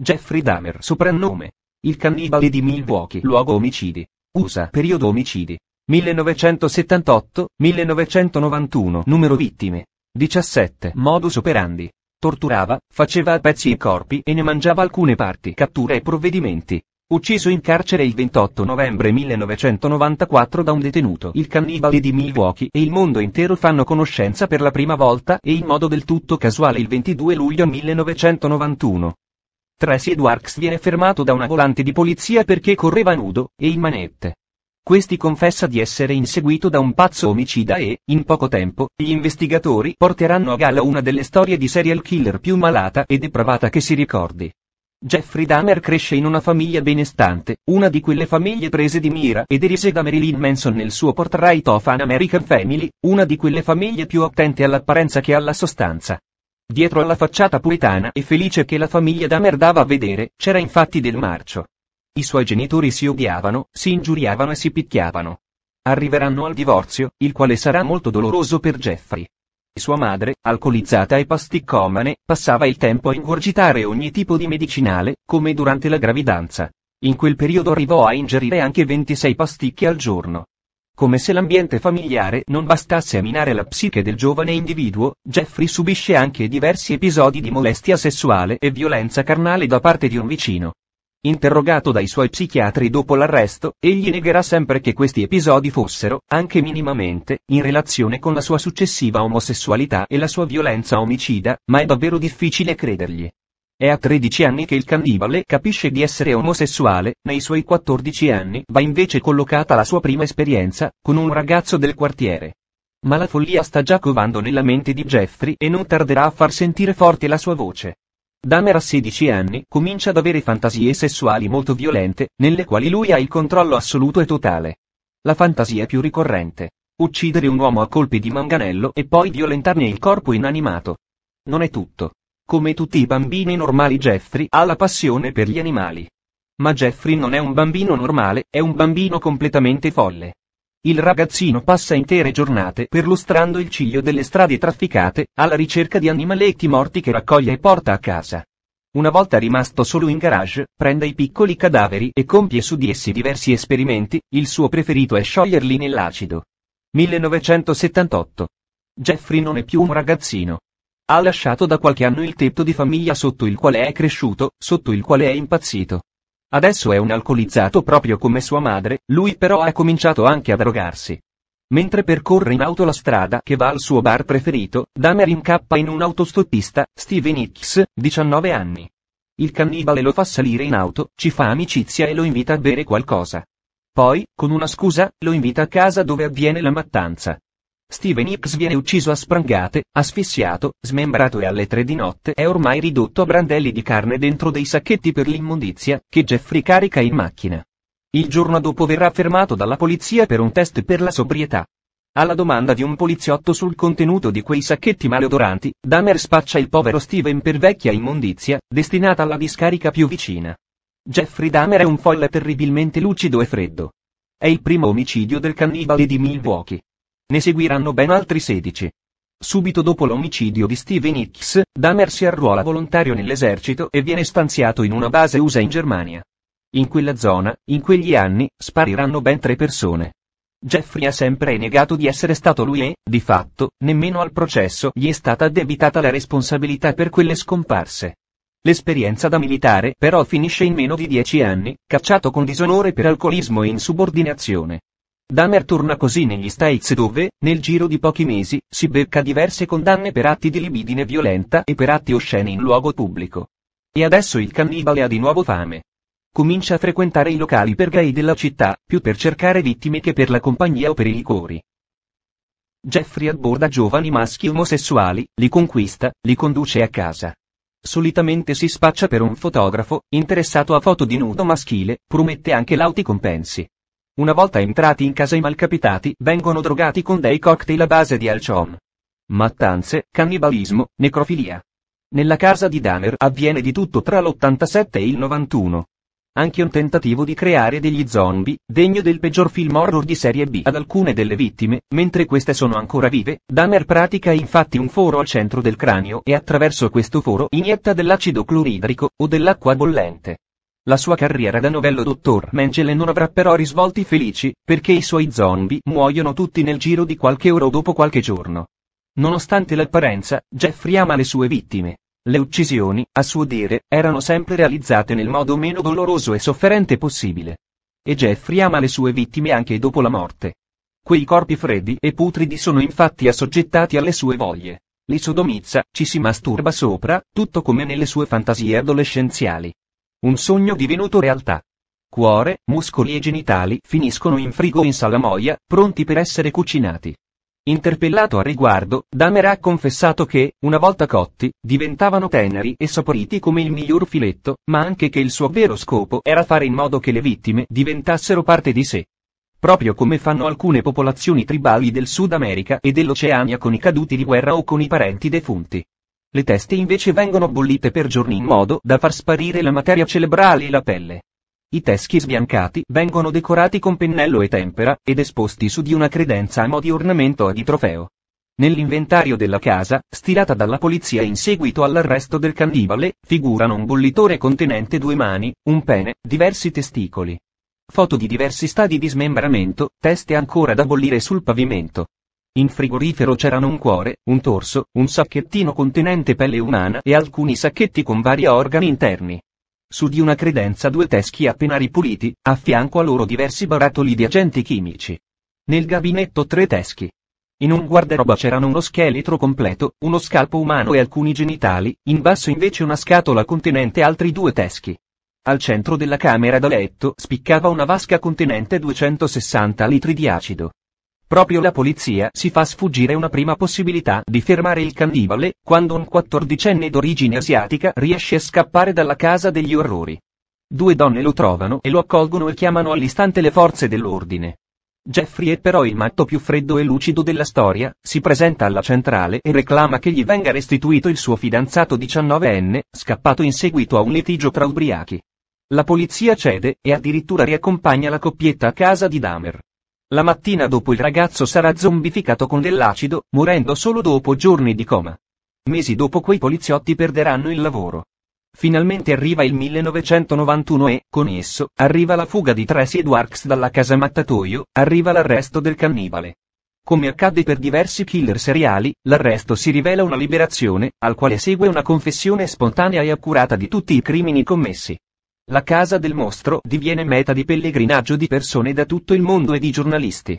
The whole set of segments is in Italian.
Jeffrey Dahmer, soprannome. Il cannibale di Milwaukee, luogo omicidi. USA, periodo omicidi. 1978-1991, numero vittime. 17, modus operandi. Torturava, faceva a pezzi i corpi e ne mangiava alcune parti. Catture e provvedimenti. Ucciso in carcere il 28 novembre 1994 da un detenuto, il cannibale di Milwaukee e il mondo intero fanno conoscenza per la prima volta e in modo del tutto casuale il 22 luglio 1991. Tracy Edwards viene fermato da una volante di polizia perché correva nudo e in manette. Questi confessa di essere inseguito da un pazzo omicida e, in poco tempo, gli investigatori porteranno a galla una delle storie di serial killer più malata e depravata che si ricordi. Jeffrey Dahmer cresce in una famiglia benestante, una di quelle famiglie prese di mira e derise da Marilyn Manson nel suo portrait of an American Family, una di quelle famiglie più attente all'apparenza che alla sostanza. Dietro alla facciata puritana e felice che la famiglia Dahmer dava a vedere, c'era infatti del marcio. I suoi genitori si odiavano, si ingiuriavano e si picchiavano. Arriveranno al divorzio, il quale sarà molto doloroso per Jeffrey. Sua madre, alcolizzata e pasticcomane, passava il tempo a ingorgitare ogni tipo di medicinale, come durante la gravidanza. In quel periodo arrivò a ingerire anche 26 pasticche al giorno. Come se l'ambiente familiare non bastasse a minare la psiche del giovane individuo, Jeffrey subisce anche diversi episodi di molestia sessuale e violenza carnale da parte di un vicino. Interrogato dai suoi psichiatri dopo l'arresto, egli negherà sempre che questi episodi fossero, anche minimamente, in relazione con la sua successiva omosessualità e la sua violenza omicida, ma è davvero difficile credergli. È a 13 anni che il cannibale capisce di essere omosessuale, nei suoi 14 anni va invece collocata la sua prima esperienza, con un ragazzo del quartiere. Ma la follia sta già covando nella mente di Jeffrey e non tarderà a far sentire forte la sua voce. Damer a 16 anni comincia ad avere fantasie sessuali molto violente, nelle quali lui ha il controllo assoluto e totale. La fantasia più ricorrente. Uccidere un uomo a colpi di manganello e poi violentarne il corpo inanimato. Non è tutto. Come tutti i bambini normali Jeffrey ha la passione per gli animali. Ma Jeffrey non è un bambino normale, è un bambino completamente folle. Il ragazzino passa intere giornate perlustrando il ciglio delle strade trafficate, alla ricerca di animaletti morti che raccoglie e porta a casa. Una volta rimasto solo in garage, prende i piccoli cadaveri e compie su di essi diversi esperimenti, il suo preferito è scioglierli nell'acido. 1978. Jeffrey non è più un ragazzino. Ha lasciato da qualche anno il tetto di famiglia sotto il quale è cresciuto, sotto il quale è impazzito. Adesso è un alcolizzato proprio come sua madre, lui però ha cominciato anche a drogarsi. Mentre percorre in auto la strada che va al suo bar preferito, Dahmer incappa in un autostoppista, Steven X, 19 anni. Il cannibale lo fa salire in auto, ci fa amicizia e lo invita a bere qualcosa. Poi, con una scusa, lo invita a casa dove avviene la mattanza. Steven Hicks viene ucciso a sprangate, asfissiato, smembrato e alle tre di notte è ormai ridotto a brandelli di carne dentro dei sacchetti per l'immondizia, che Jeffrey carica in macchina. Il giorno dopo verrà fermato dalla polizia per un test per la sobrietà. Alla domanda di un poliziotto sul contenuto di quei sacchetti maleodoranti, Dahmer spaccia il povero Steven per vecchia immondizia, destinata alla discarica più vicina. Jeffrey Dahmer è un folle terribilmente lucido e freddo. È il primo omicidio del cannibale di Milwaukee. Ne seguiranno ben altri 16. Subito dopo l'omicidio di Steven X, Dahmer si arruola volontario nell'esercito e viene stanziato in una base USA in Germania. In quella zona, in quegli anni, spariranno ben tre persone. Jeffrey ha sempre negato di essere stato lui e, di fatto, nemmeno al processo gli è stata addebitata la responsabilità per quelle scomparse. L'esperienza da militare però finisce in meno di dieci anni, cacciato con disonore per alcolismo e insubordinazione. Dahmer torna così negli States dove, nel giro di pochi mesi, si becca diverse condanne per atti di libidine violenta e per atti osceni in luogo pubblico. E adesso il cannibale ha di nuovo fame. Comincia a frequentare i locali per gay della città, più per cercare vittime che per la compagnia o per i licori. Jeffrey abborda giovani maschi omosessuali, li conquista, li conduce a casa. Solitamente si spaccia per un fotografo, interessato a foto di nudo maschile, promette anche lauti compensi. Una volta entrati in casa i malcapitati vengono drogati con dei cocktail a base di alcion. Mattanze, cannibalismo, necrofilia. Nella casa di Dahmer avviene di tutto tra l'87 e il 91. Anche un tentativo di creare degli zombie, degno del peggior film horror di serie B ad alcune delle vittime, mentre queste sono ancora vive, Dahmer pratica infatti un foro al centro del cranio e attraverso questo foro inietta dell'acido cloridrico, o dell'acqua bollente. La sua carriera da novello dottor Mengele non avrà però risvolti felici, perché i suoi zombie muoiono tutti nel giro di qualche ora o dopo qualche giorno. Nonostante l'apparenza, Jeffrey ama le sue vittime. Le uccisioni, a suo dire, erano sempre realizzate nel modo meno doloroso e sofferente possibile. E Jeffrey ama le sue vittime anche dopo la morte. Quei corpi freddi e putridi sono infatti assoggettati alle sue voglie. Li sodomizza, ci si masturba sopra, tutto come nelle sue fantasie adolescenziali. Un sogno divenuto realtà. Cuore, muscoli e genitali finiscono in frigo in salamoia, pronti per essere cucinati. Interpellato a riguardo, Damer ha confessato che, una volta cotti, diventavano teneri e saporiti come il miglior filetto, ma anche che il suo vero scopo era fare in modo che le vittime diventassero parte di sé. Proprio come fanno alcune popolazioni tribali del Sud America e dell'Oceania con i caduti di guerra o con i parenti defunti. Le teste invece vengono bollite per giorni in modo da far sparire la materia cerebrale e la pelle. I teschi sbiancati vengono decorati con pennello e tempera ed esposti su di una credenza a mo' di ornamento o di trofeo. Nell'inventario della casa, stilata dalla polizia in seguito all'arresto del cannibale, figurano un bollitore contenente due mani, un pene, diversi testicoli. Foto di diversi stadi di smembramento, teste ancora da bollire sul pavimento. In frigorifero c'erano un cuore, un torso, un sacchettino contenente pelle umana e alcuni sacchetti con vari organi interni. Su di una credenza due teschi appena ripuliti, a fianco a loro diversi barattoli di agenti chimici. Nel gabinetto tre teschi. In un guardaroba c'erano uno scheletro completo, uno scalpo umano e alcuni genitali, in basso invece una scatola contenente altri due teschi. Al centro della camera da letto spiccava una vasca contenente 260 litri di acido. Proprio la polizia si fa sfuggire una prima possibilità di fermare il cannibale, quando un quattordicenne d'origine asiatica riesce a scappare dalla casa degli orrori. Due donne lo trovano e lo accolgono e chiamano all'istante le forze dell'ordine. Jeffrey è però il matto più freddo e lucido della storia, si presenta alla centrale e reclama che gli venga restituito il suo fidanzato 19enne, scappato in seguito a un litigio tra ubriachi. La polizia cede e addirittura riaccompagna la coppietta a casa di Dahmer. La mattina dopo il ragazzo sarà zombificato con dell'acido, morendo solo dopo giorni di coma. Mesi dopo quei poliziotti perderanno il lavoro. Finalmente arriva il 1991 e, con esso, arriva la fuga di Tracy Edwards dalla casa mattatoio, arriva l'arresto del cannibale. Come accadde per diversi killer seriali, l'arresto si rivela una liberazione, al quale segue una confessione spontanea e accurata di tutti i crimini commessi. La Casa del Mostro diviene meta di pellegrinaggio di persone da tutto il mondo e di giornalisti.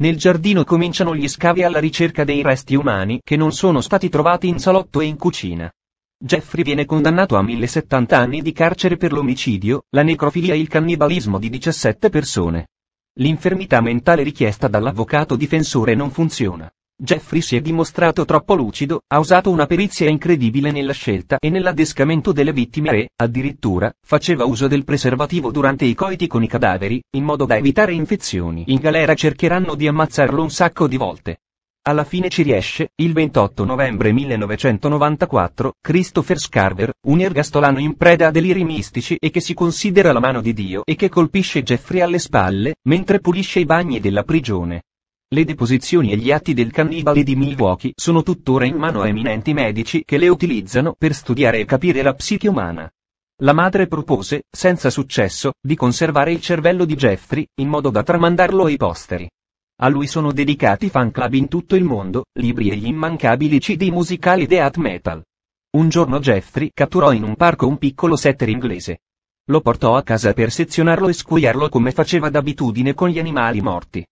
Nel giardino cominciano gli scavi alla ricerca dei resti umani che non sono stati trovati in salotto e in cucina. Jeffrey viene condannato a 1070 anni di carcere per l'omicidio, la necrofilia e il cannibalismo di 17 persone. L'infermità mentale richiesta dall'avvocato difensore non funziona. Jeffrey si è dimostrato troppo lucido, ha usato una perizia incredibile nella scelta e nell'adescamento delle vittime e, addirittura, faceva uso del preservativo durante i coiti con i cadaveri, in modo da evitare infezioni. In galera cercheranno di ammazzarlo un sacco di volte. Alla fine ci riesce, il 28 novembre 1994, Christopher Scarver, un ergastolano in preda a deliri mistici e che si considera la mano di Dio e che colpisce Jeffrey alle spalle, mentre pulisce i bagni della prigione. Le deposizioni e gli atti del cannibale di Milwaukee sono tuttora in mano a eminenti medici che le utilizzano per studiare e capire la psiche umana. La madre propose, senza successo, di conservare il cervello di Jeffrey, in modo da tramandarlo ai posteri. A lui sono dedicati fan club in tutto il mondo, libri e gli immancabili CD musicali death metal. Un giorno Jeffrey catturò in un parco un piccolo setter inglese. Lo portò a casa per sezionarlo e scuoiarlo come faceva d'abitudine con gli animali morti.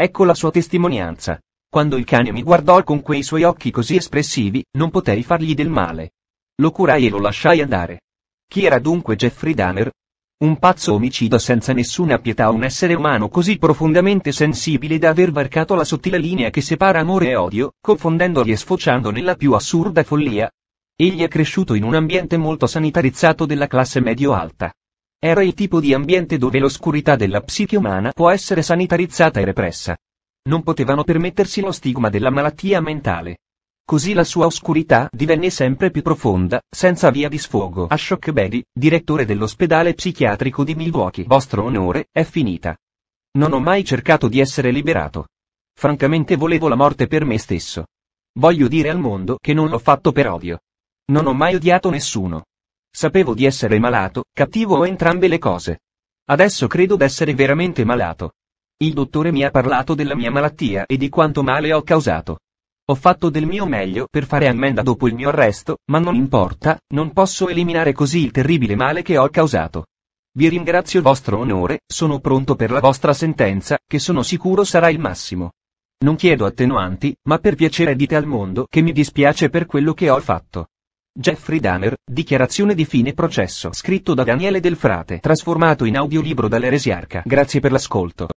Ecco la sua testimonianza. Quando il cane mi guardò con quei suoi occhi così espressivi, non potei fargli del male. Lo curai e lo lasciai andare. Chi era dunque Jeffrey Dahmer? Un pazzo omicida senza nessuna pietà, un essere umano così profondamente sensibile da aver varcato la sottile linea che separa amore e odio, confondendoli e sfociando nella più assurda follia. Egli è cresciuto in un ambiente molto sanitarizzato della classe medio-alta. Era il tipo di ambiente dove l'oscurità della psiche umana può essere sanitarizzata e repressa. Non potevano permettersi lo stigma della malattia mentale. Così la sua oscurità divenne sempre più profonda, senza via di sfogo. Ashok Bedi, direttore dell'ospedale psichiatrico di Milwaukee. Vostro onore, è finita. Non ho mai cercato di essere liberato. Francamente volevo la morte per me stesso. Voglio dire al mondo che non l'ho fatto per odio. Non ho mai odiato nessuno. Sapevo di essere malato, cattivo o entrambe le cose. Adesso credo d'essere veramente malato. Il dottore mi ha parlato della mia malattia e di quanto male ho causato. Ho fatto del mio meglio per fare ammenda dopo il mio arresto, ma non importa, non posso eliminare così il terribile male che ho causato. Vi ringrazio il vostro onore, sono pronto per la vostra sentenza, che sono sicuro sarà il massimo. Non chiedo attenuanti, ma per piacere dite al mondo che mi dispiace per quello che ho fatto. Jeffrey Dahmer, dichiarazione di fine processo scritto da Daniele Del Frate, trasformato in audiolibro dall'Eresiarca. Grazie per l'ascolto.